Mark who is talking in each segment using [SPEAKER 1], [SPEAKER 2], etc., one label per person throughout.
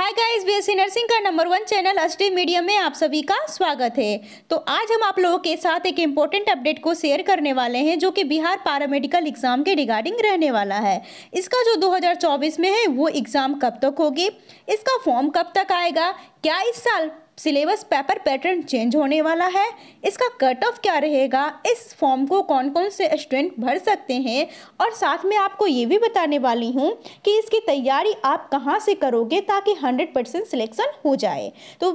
[SPEAKER 1] हाय guys BSc nursing का number one channel study media में आप सभी का स्वागत है तो आज हम आप लोगों के साथ एक इम्पोर्टेंट अपडेट को शेयर करने वाले हैं जो कि बिहार पैरामेडिकल एग्जाम के रिगार्डिंग रहने वाला है इसका जो 2024 में है वो एग्ज़ाम कब तक होगी इसका फॉर्म कब तक आएगा क्या इस साल सिलेबस पेपर पैटर्न चेंज होने वाला है इसका कट ऑफ क्या रहेगा इस फॉर्म को कौन कौन से स्टूडेंट भर सकते हैं और साथ में आपको ये भी बताने वाली हूँ कि इसकी तैयारी आप कहाँ से करोगे ताकि 100 परसेंट सिलेक्शन हो जाए तो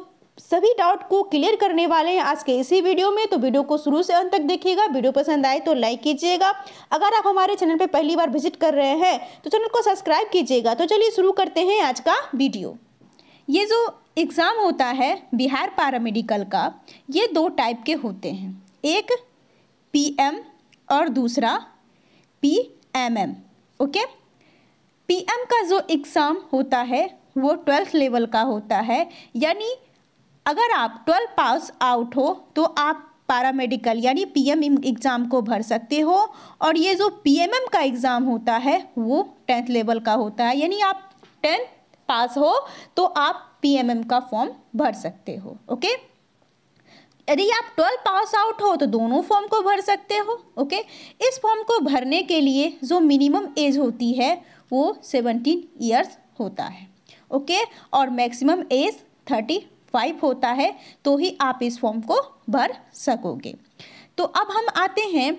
[SPEAKER 1] सभी डाउट को क्लियर करने वाले हैं आज के इसी वीडियो में तो वीडियो को शुरू से अंत तक देखिएगा वीडियो पसंद आए तो लाइक कीजिएगा अगर आप हमारे चैनल पर पहली बार विजिट कर रहे हैं तो चैनल को सब्सक्राइब कीजिएगा तो चलिए शुरू करते हैं आज का वीडियो ये जो एग्ज़ाम होता है बिहार पारामेडिकल का ये दो टाइप के होते हैं एक पीएम और दूसरा पीएमएम ओके पीएम का जो एग्ज़ाम होता है वो ट्वेल्थ लेवल का होता है यानी अगर आप ट्वेल्थ पास आउट हो तो आप पारामेडिकल यानी पीएम एग्ज़ाम को भर सकते हो और ये जो पीएमएम का एग्ज़ाम होता है वो टेंथ लेवल का होता है यानी आप टेंथ पास हो तो आप पीएमएम का फॉर्म भर सकते हो ओके यदि आप ट्वेल्थ पास आउट हो तो दोनों फॉर्म को भर सकते हो ओके इस फॉर्म को भरने के लिए जो मिनिमम एज होती है वो सेवनटीन ईयर्स होता है ओके और मैक्सिमम एज थर्टी फाइव होता है तो ही आप इस फॉर्म को भर सकोगे तो अब हम आते हैं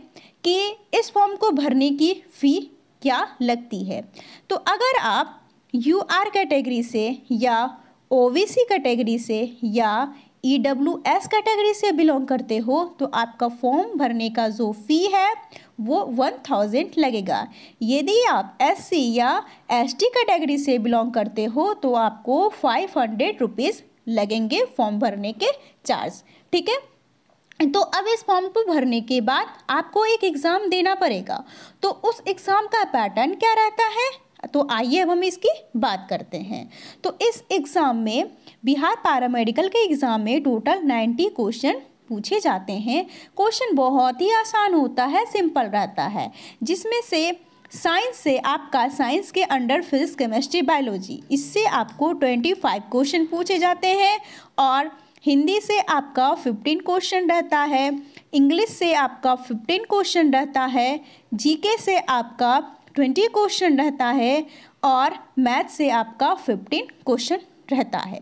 [SPEAKER 1] कि इस फॉर्म को भरने की फ़ी क्या लगती है तो अगर आप यू आर कैटेगरी से या ओवीसी कैटेगरी से या ई डब्ल्यू एस कैटेगरी से बिलोंग करते हो तो आपका फॉर्म भरने का जो फ़ी है वो वन थाउजेंड लगेगा यदि आप एस सी या एस टी कैटेगरी से बिलोंग करते हो तो आपको फाइव हंड्रेड रुपीज़ लगेंगे फॉर्म भरने के चार्ज ठीक है तो अब इस फॉर्म को भरने के बाद आपको एक एग्ज़ाम देना पड़ेगा तो उस एग्ज़ाम का पैटर्न क्या रहता है तो आइए अब हम इसकी बात करते हैं तो इस एग्ज़ाम में बिहार पैरामेडिकल के एग्ज़ाम में टोटल नाइन्टी क्वेश्चन पूछे जाते हैं क्वेश्चन बहुत ही आसान होता है सिंपल रहता है जिसमें से साइंस से आपका साइंस के अंडर फिजिक्स केमिस्ट्री बायोलॉजी इससे आपको ट्वेंटी फाइव क्वेश्चन पूछे जाते हैं और हिंदी से आपका फिफ्टीन क्वेश्चन रहता है इंग्लिश से आपका फिफ्टीन क्वेश्चन रहता है जीके से आपका ट्वेंटी क्वेश्चन रहता है और मैथ से आपका फिफ्टीन क्वेश्चन रहता है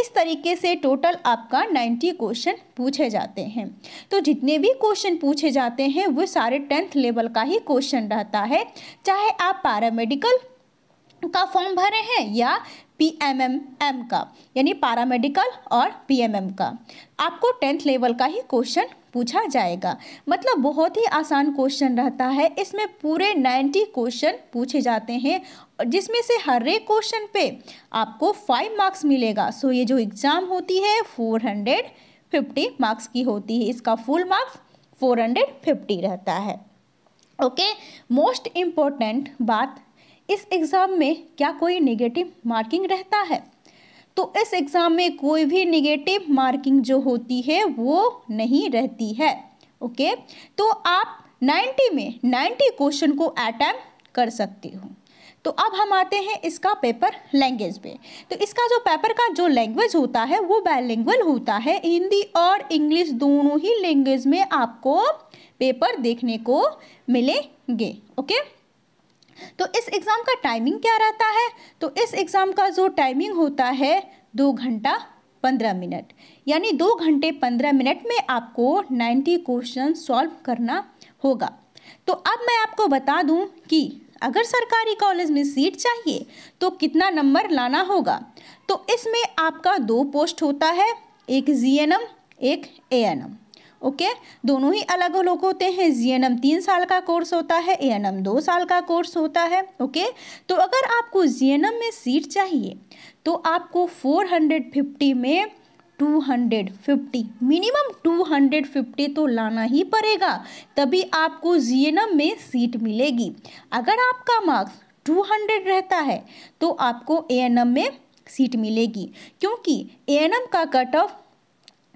[SPEAKER 1] इस तरीके से टोटल आपका नाइन्टी क्वेश्चन पूछे जाते हैं तो जितने भी क्वेश्चन पूछे जाते हैं वो सारे टेंथ लेवल का ही क्वेश्चन रहता है चाहे आप पैरामेडिकल का फॉर्म भरे हैं या पी एम एम एम का यानी पैरामेडिकल और पी एम एम का आपको टेंथ लेवल का ही क्वेश्चन पूछा जाएगा मतलब बहुत ही आसान क्वेश्चन रहता है इसमें पूरे नाइन्टी क्वेश्चन पूछे जाते हैं जिसमें से हर एक क्वेश्चन पे आपको फाइव मार्क्स मिलेगा सो ये जो एग्ज़ाम होती है फोर हंड्रेड फिफ्टी मार्क्स की होती है इसका full marks four hundred fifty रहता है ओके मोस्ट इम्पोर्टेंट बात इस एग्ज़ाम में क्या कोई निगेटिव मार्किंग रहता है तो इस एग्ज़ाम में कोई भी निगेटिव मार्किंग जो होती है वो नहीं रहती है ओके तो आप 90 में 90 क्वेश्चन को अटैम्प कर सकते हो तो अब हम आते हैं इसका पेपर लैंग्वेज पे तो इसका जो पेपर का जो लैंग्वेज होता है वो बैलिंग्वल होता है हिंदी और इंग्लिश दोनों ही लैंग्वेज में आपको पेपर देखने को मिलेंगे ओके okay? तो इस एग्ज़ाम का टाइमिंग क्या रहता है तो इस एग्ज़ाम का जो टाइमिंग होता है दो घंटा पंद्रह मिनट यानी दो घंटे पंद्रह मिनट में आपको नाइन्टी क्वेश्चन सॉल्व करना होगा तो अब मैं आपको बता दूं कि अगर सरकारी कॉलेज में सीट चाहिए तो कितना नंबर लाना होगा तो इसमें आपका दो पोस्ट होता है एक जी एक ए ओके दोनों ही अलग अलग होते हैं जी एन एम तीन साल का कोर्स होता है ए एन एम दो साल का कोर्स होता है ओके तो अगर आपको जी एन एम में सीट चाहिए तो आपको फोर हंड्रेड फिफ्टी में two hundred fifty minimum two hundred fifty तो लाना ही पड़ेगा तभी आपको जी एन एम में सीट मिलेगी अगर आपका मार्क्स टू हंड्रेड रहता है तो आपको ए एन एम में सीट मिलेगी क्योंकि ए एन एम का कट ऑफ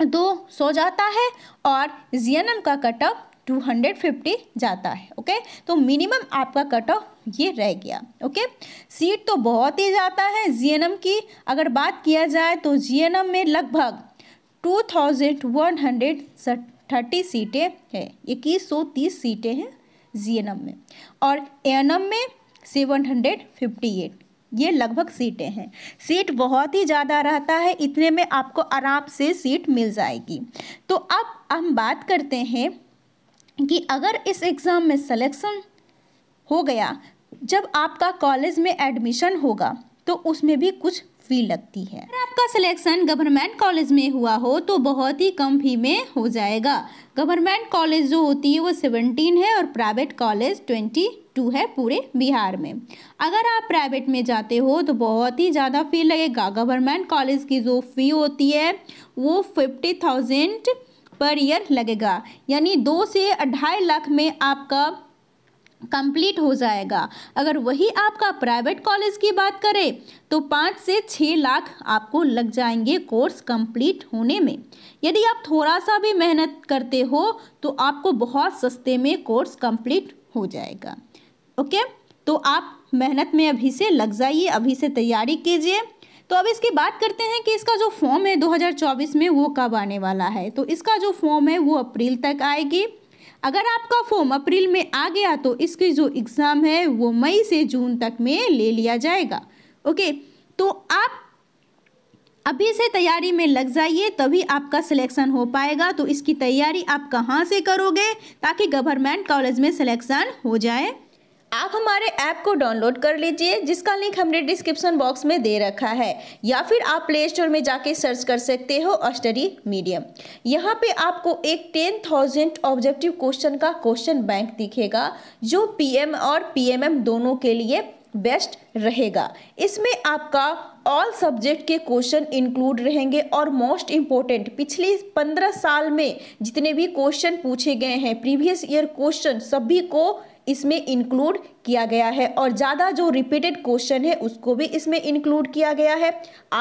[SPEAKER 1] दो सौ जाता है और एम का कट ऑफ फिफ्टी जाता है ओके तो मिनिमम आपका कट ऑफ ये रह गया ओके सीट तो बहुत ही ज़्यादा है एम की अगर बात किया जाए तो एम में लगभग 2130 सीटें हैं इक्कीस सौ तीस सीटें हैं एम में और एम में 758 ये लगभग सीटें हैं सीट बहुत ही ज़्यादा रहता है इतने में आपको आराम से सीट मिल जाएगी तो अब हम बात करते हैं कि अगर इस एग्ज़ाम में सिलेक्शन हो गया जब आपका कॉलेज में एडमिशन होगा तो उसमें भी कुछ फी लगती है अगर आपका सिलेक्शन गवर्नमेंट कॉलेज में हुआ हो तो बहुत ही कम फी में हो जाएगा गवर्नमेंट कॉलेज जो होती है वो सेवनटीन है और प्राइवेट कॉलेज ट्वेंटी टू है पूरे बिहार में अगर आप प्राइवेट में जाते हो तो बहुत ही ज़्यादा फ़ी लगेगा गवर्नमेंट कॉलेज की जो फ़ी होती है वो फिफ्टी थाउजेंड पर ईयर लगेगा यानी दो से ढाई लाख में आपका कंप्लीट हो जाएगा अगर वही आपका प्राइवेट कॉलेज की बात करें तो पाँच से छः लाख आपको लग जाएंगे कोर्स कंप्लीट होने में यदि आप थोड़ा सा भी मेहनत करते हो तो आपको बहुत सस्ते में कोर्स कंप्लीट हो जाएगा ओके तो आप मेहनत में अभी से लग जाइए अभी से तैयारी कीजिए तो अब इसकी बात करते हैं कि इसका जो फॉर्म है 2024 में वो कब आने वाला है तो इसका जो फॉर्म है वो अप्रैल तक आएगी अगर आपका फॉर्म अप्रैल में आ गया तो इसकी जो एग्ज़ाम है वो मई से जून तक में ले लिया जाएगा ओके तो आप अभी से तैयारी में लग जाइए तभी आपका सिलेक्शन हो पाएगा तो इसकी तैयारी आप कहाँ से करोगे ताकि गवर्नमेंट कॉलेज में सिलेक्शन हो जाए आप हमारे ऐप को डाउनलोड कर लीजिए जिसका लिंक हमने डिस्क्रिप्शन बॉक्स में दे रखा है या फिर आप प्ले स्टोर में जाके सर्च कर सकते हो स्टडी मीडियम यहाँ पे आपको एक टेन थाउजेंड ऑब्जेक्टिव क्वेश्चन का क्वेश्चन बैंक दिखेगा जो पीएम और पीएमएम दोनों के लिए बेस्ट रहेगा इसमें आपका ऑल सब्जेक्ट के क्वेश्चन इंक्लूड रहेंगे और मोस्ट इम्पोर्टेंट पिछले पंद्रह साल में जितने भी क्वेश्चन पूछे गए हैं प्रीवियस ईयर क्वेश्चन सभी को इसमें इंक्लूड किया गया है और ज़्यादा जो रिपीटेड क्वेश्चन है उसको भी इसमें इंक्लूड किया गया है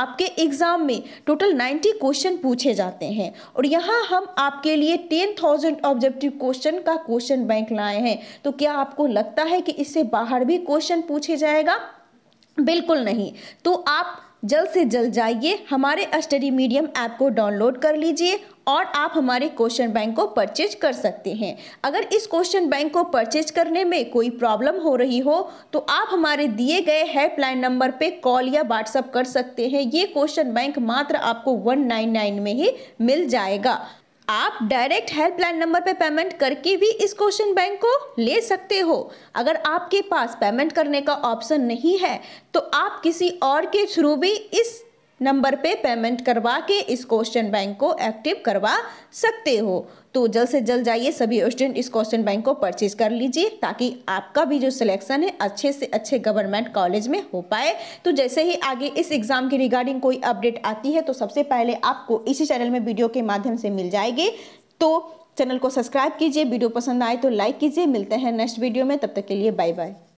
[SPEAKER 1] आपके एग्ज़ाम में टोटल 90 क्वेश्चन पूछे जाते हैं और यहाँ हम आपके लिए 10,000 ऑब्जेक्टिव क्वेश्चन का क्वेश्चन बैंक लाए हैं तो क्या आपको लगता है कि इससे बाहर भी क्वेश्चन पूछे जाएगा बिल्कुल नहीं तो आप जल्द से जल्द जाइए हमारे स्टडी मीडियम ऐप को डाउनलोड कर लीजिए और आप हमारे क्वेश्चन बैंक को परचेज कर सकते हैं अगर इस क्वेश्चन बैंक को परचेज करने में कोई प्रॉब्लम हो रही हो तो आप हमारे दिए गए हेल्पलाइन नंबर पे कॉल या व्हाट्सअप कर सकते हैं ये क्वेश्चन बैंक मात्र आपको 199 में ही मिल जाएगा आप डायरेक्ट हेल्पलाइन नंबर पर पे पेमेंट करके भी इस क्वेश्चन बैंक को ले सकते हो अगर आपके पास पेमेंट करने का ऑप्शन नहीं है तो आप किसी और के थ्रू भी इस नंबर पे पेमेंट करवा के इस क्वेश्चन बैंक को एक्टिव करवा सकते हो तो जल्द से जल्द जाइए सभी स्टूडेंट इस क्वेश्चन बैंक को परचेज कर लीजिए ताकि आपका भी जो सिलेक्शन है अच्छे से अच्छे गवर्नमेंट कॉलेज में हो पाए तो जैसे ही आगे इस एग्ज़ाम की रिगार्डिंग कोई अपडेट आती है तो सबसे पहले आपको इसी चैनल में वीडियो के माध्यम से मिल जाएगी तो चैनल को सब्सक्राइब कीजिए वीडियो पसंद आए तो लाइक कीजिए मिलते हैं नेक्स्ट वीडियो में तब तक के लिए बाय बाय